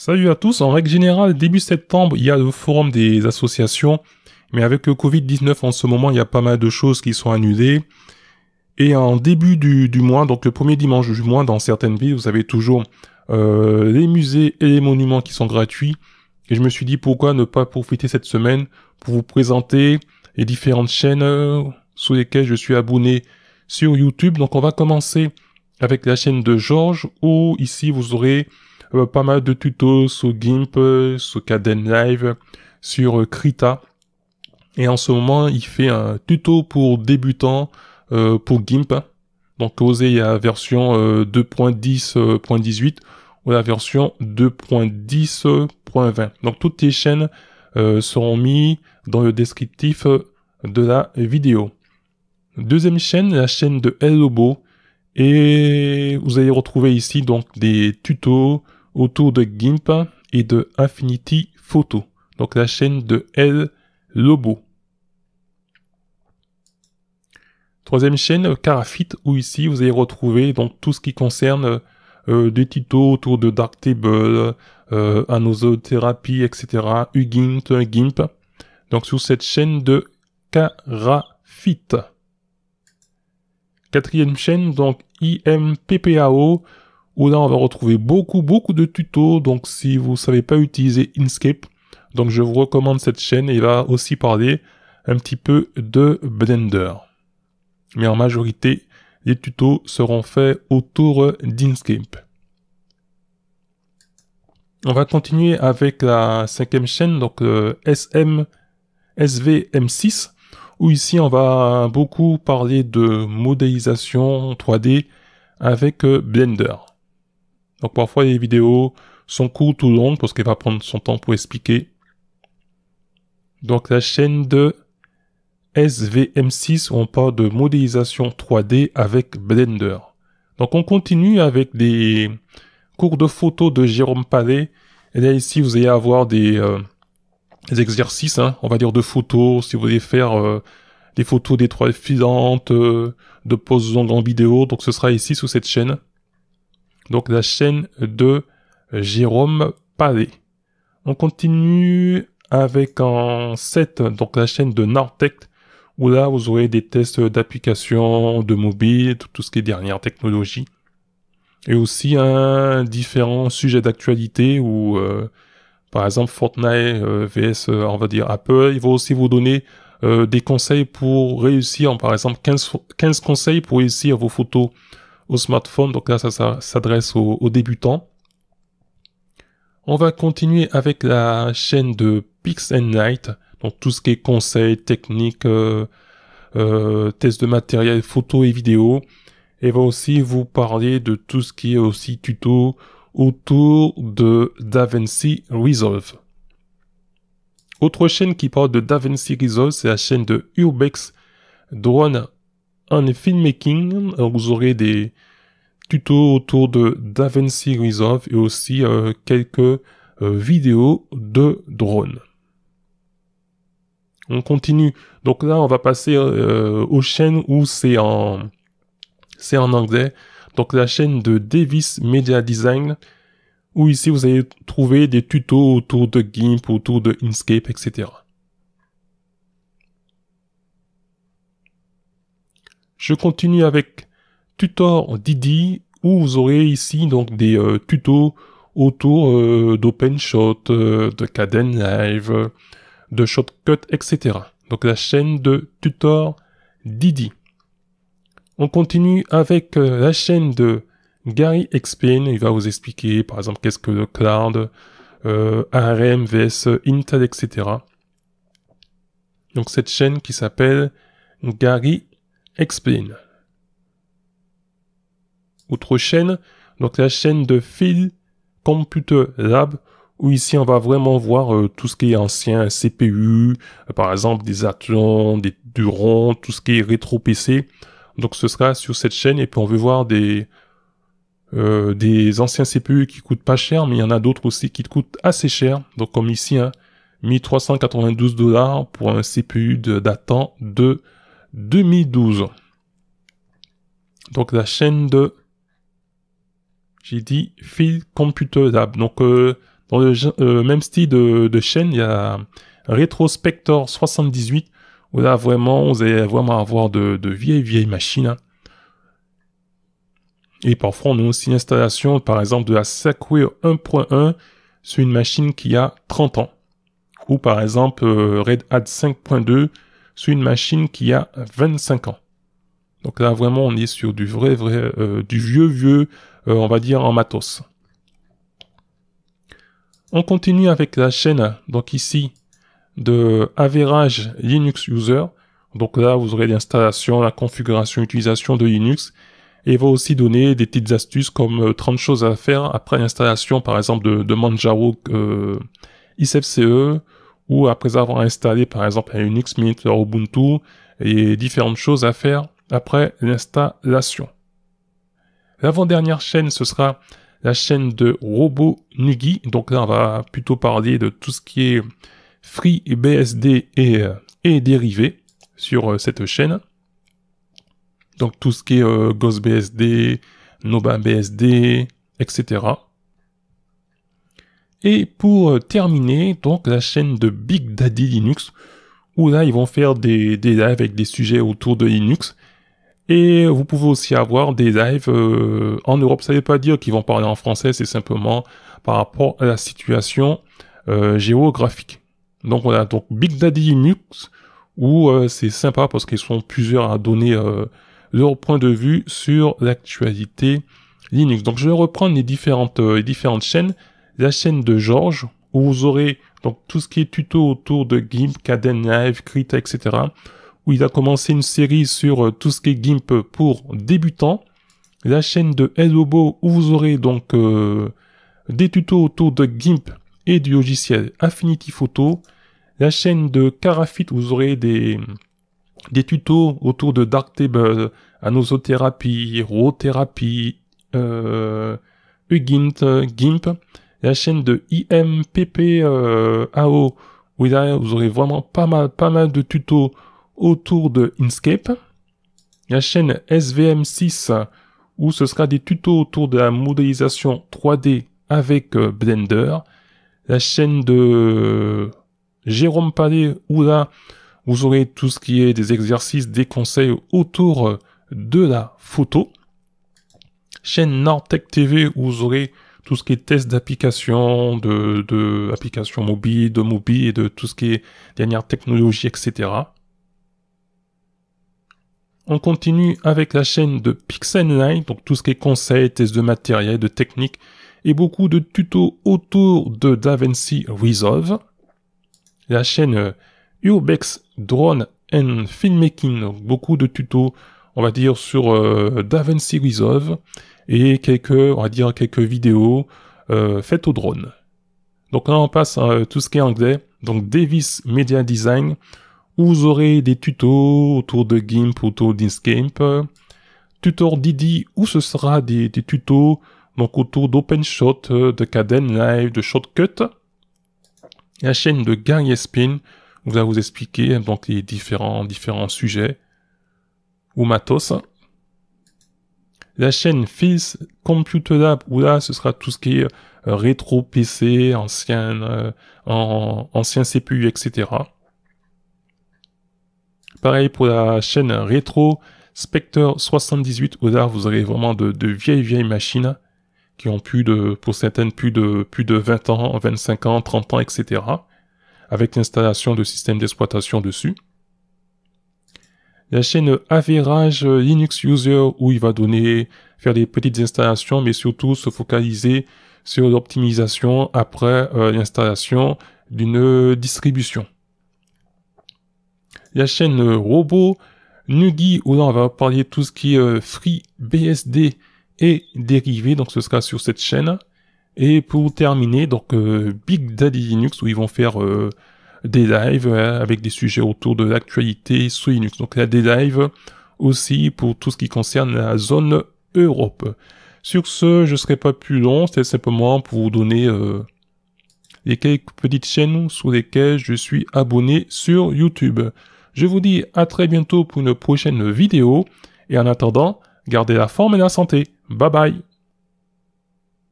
Salut à tous. En règle générale, début septembre, il y a le forum des associations. Mais avec le Covid-19 en ce moment, il y a pas mal de choses qui sont annulées. Et en début du, du mois, donc le premier dimanche du mois, dans certaines villes, vous avez toujours euh, les musées et les monuments qui sont gratuits. Et je me suis dit pourquoi ne pas profiter cette semaine pour vous présenter les différentes chaînes euh, sous lesquelles je suis abonné sur YouTube. Donc on va commencer avec la chaîne de Georges où ici vous aurez euh, pas mal de tutos sur GIMP, sur Caden Live, sur euh, Krita. Et en ce moment, il fait un tuto pour débutants euh, pour GIMP. Donc osé il a la version 2.10.18 ou la version 2.10.20. Donc toutes les chaînes seront mises dans le descriptif de la vidéo. Deuxième chaîne, la chaîne de El Lobo. Et vous allez retrouver ici donc des tutos, autour de Gimp et de Infinity Photo, donc la chaîne de l Lobo. Troisième chaîne, Carafit, où ici vous allez retrouver donc tout ce qui concerne euh, des tutos autour de Darktable, euh, etc., Ugint, Gimp. Donc sur cette chaîne de Carafit. Quatrième chaîne, donc IMPPAO, où là on va retrouver beaucoup beaucoup de tutos. Donc si vous savez pas utiliser Inkscape, donc je vous recommande cette chaîne et il va aussi parler un petit peu de Blender. Mais en majorité, les tutos seront faits autour d'Inkscape. On va continuer avec la cinquième chaîne, donc le euh, SM, SVM6, où ici on va beaucoup parler de modélisation 3D avec euh, Blender. Donc parfois les vidéos sont courtes ou longues parce qu'elle va prendre son temps pour expliquer. Donc la chaîne de SVM6 on parle de modélisation 3D avec Blender. Donc on continue avec des cours de photos de Jérôme Palais. Et là ici vous allez avoir des, euh, exercices, hein. on va dire de photos, si vous voulez faire euh, des photos d'étroits filantes, euh, de poses longues en vidéo, donc ce sera ici sous cette chaîne donc la chaîne de Jérôme Palais. On continue avec en 7, donc la chaîne de Nortech où là vous aurez des tests d'applications, de mobile, tout ce qui est dernière technologie. Et aussi un différent sujet d'actualité où, euh, par exemple, Fortnite euh, vs, euh, on va dire, Apple, il va aussi vous donner des conseils pour réussir, par exemple, 15, 15 conseils pour réussir vos photos au smartphone. Donc là, ça, s'adresse aux, débutants. On va continuer avec la chaîne de Pix and Night. Donc tout ce qui est conseils, techniques, euh, euh, tests de matériel, photos et vidéos. et va aussi vous parler de tout ce qui est aussi tuto autour de DaVinci Resolve. Autre chaîne qui parle de DaVinci Resolve, c'est la chaîne de Urbex Drone en filmmaking, euh, vous aurez des tutos autour de DaVinci Resolve et aussi euh, quelques euh, vidéos de drones. On continue. Donc là, on va passer aux chaînes où c'est en c'est en anglais. Donc la chaîne de Davis Media Design, où ici vous allez trouver des tutos autour de GIMP, autour de Inkscape, etc. Je continue avec Tutor Didi où vous aurez ici donc des euh, tutos autour euh, d'OpenShot, euh, de Caden Live, de Shotcut, etc. Donc la chaîne de Tutor Didi. On continue avec la chaîne de Gary Explain. Il va vous expliquer par exemple qu'est-ce que le cloud, ARM vs Intel, etc. Donc cette chaîne qui s'appelle Gary Explain. Autre chaîne, donc la chaîne de Phil Computer Lab, où ici on va vraiment voir euh, tout ce qui est ancien CPU, euh, par exemple des Athlon, des Duron, tout ce qui est rétro PC. Donc ce sera sur cette chaîne et puis on veut voir des euh, des anciens CPU qui coûtent pas cher, mais il y en a d'autres aussi qui coûtent assez cher. Donc comme ici, hein, 1392 dollars pour un CPU datant de, 2012. Donc la chaîne de, j'ai dit fil Computer Lab. Donc euh, dans le euh, même style de, chaîne, il y a Retrospector 78 où là vraiment vous allez vraiment avoir de, vieilles vieilles machines. Et parfois on a aussi l'installation par exemple de la Sacware 1.1 sur une machine qui a 30 ans. Ou par exemple euh, Red Hat 5.2 sur une machine qui a 25 ans. Donc là vraiment on est sur du vrai vrai euh, du vieux vieux euh, on va dire en matos. On continue avec la chaîne donc ici de Average Linux user. Donc là vous aurez l'installation, la configuration, utilisation de Linux et il va aussi donner des petites astuces comme 30 euh, choses à faire après l'installation par exemple de, de Manjaro euh, ou après avoir installé par exemple un Unix, Minitor, Ubuntu et différentes choses à faire après l'installation. L'avant-dernière chaîne, ce sera la chaîne de Robo Donc là, on va plutôt parler de tout ce qui est free, BSD et, euh, et dérivés sur euh, cette chaîne. Donc tout ce qui est euh, GhostBSD, NobaBSD, etc. Et pour euh, terminer, donc la chaîne de Big Daddy Linux, où là ils vont faire des, des lives avec des sujets autour de Linux. Et vous pouvez aussi avoir des lives euh, en Europe. Ça ne veut pas dire qu'ils vont parler en français, c'est simplement par rapport à la situation euh, géographique. Donc on a donc Big Daddy Linux, où c'est sympa parce qu'ils sont plusieurs à donner leur point de vue sur l'actualité Linux. Donc je vais reprendre les différentes, les différentes chaînes la chaîne de Georges, où vous aurez donc tout ce qui est tuto autour de GIMP, Caden Live, Krita, etc. Où il a commencé une série sur euh, tout ce qui est GIMP pour débutants. La chaîne de Hellobo, où vous aurez donc euh, des tutos autour de GIMP et du logiciel Affinity Photo. La chaîne de Carafit, où vous aurez des, des tutos autour de Darktable, anosothérapie, rothérapie, euh, Ugint, euh, GIMP la chaîne de IMPP euh, AO, où derrière vous aurez vraiment pas mal, pas mal de tutos autour de Inkscape. La chaîne SVM6, où ce sera des tutos autour de la modélisation 3D avec euh, Blender. La chaîne de euh, Jérôme Palais, où là, vous aurez tout ce qui est des exercices, des conseils autour de la photo. Chaîne Nordtech TV, où vous aurez tout ce qui est test d'application, de, de de mobile et de tout ce qui est dernière technologie, etc. On continue avec la chaîne de Night, donc tout ce qui est conseils, tests de matériel, de technique et beaucoup de tutos autour de DaVinci Resolve. La chaîne euh, Urbex Drone and Filmmaking, beaucoup de tutos, on va dire, sur euh, DaVinci Resolve et quelques, on va dire, quelques vidéos euh, faites au drone. Donc là, on passe à hein, tout ce qui est anglais. Donc Davis Media Design, où vous aurez des tutos autour de GIMP, autour d'inscape Tutor Didi, où ce sera des, tutos donc autour d'OpenShot, euh, de Cadence Live, de Shotcut. La chaîne de Gary Espin, où vous vous expliquer donc les différents différents sujets ou matos. La chaîne fils Computer Lab, où là, ce sera tout ce qui est euh, rétro PC, ancien, euh, en, ancien CPU, etc. Pareil pour la chaîne rétro Spectre 78, où là, vous aurez vraiment de, de vieilles, vieilles machines qui ont plus de, pour certaines, plus de, plus de 20 ans, 25 ans, 30 ans, etc. Avec l'installation de systèmes d'exploitation dessus la chaîne Average Linux User où il va donner, faire des petites installations, mais surtout se focaliser sur l'optimisation après euh, l'installation d'une distribution. La chaîne robot Robo Nugi où là on va parler tout ce qui est FreeBSD euh, free BSD et dérivé donc ce sera sur cette chaîne. Et pour terminer, donc euh, Big Daddy Linux où ils vont faire des lives euh, avec des sujets autour de l'actualité sous Linux. Donc il y des lives aussi pour tout ce qui concerne la zone Europe. Sur ce, je ne serai pas plus long, c'est simplement pour vous donner euh, les quelques petites chaînes sur lesquelles je suis abonné sur YouTube. Je vous dis à très bientôt pour une prochaine vidéo et en attendant, gardez la forme et la santé. Bye bye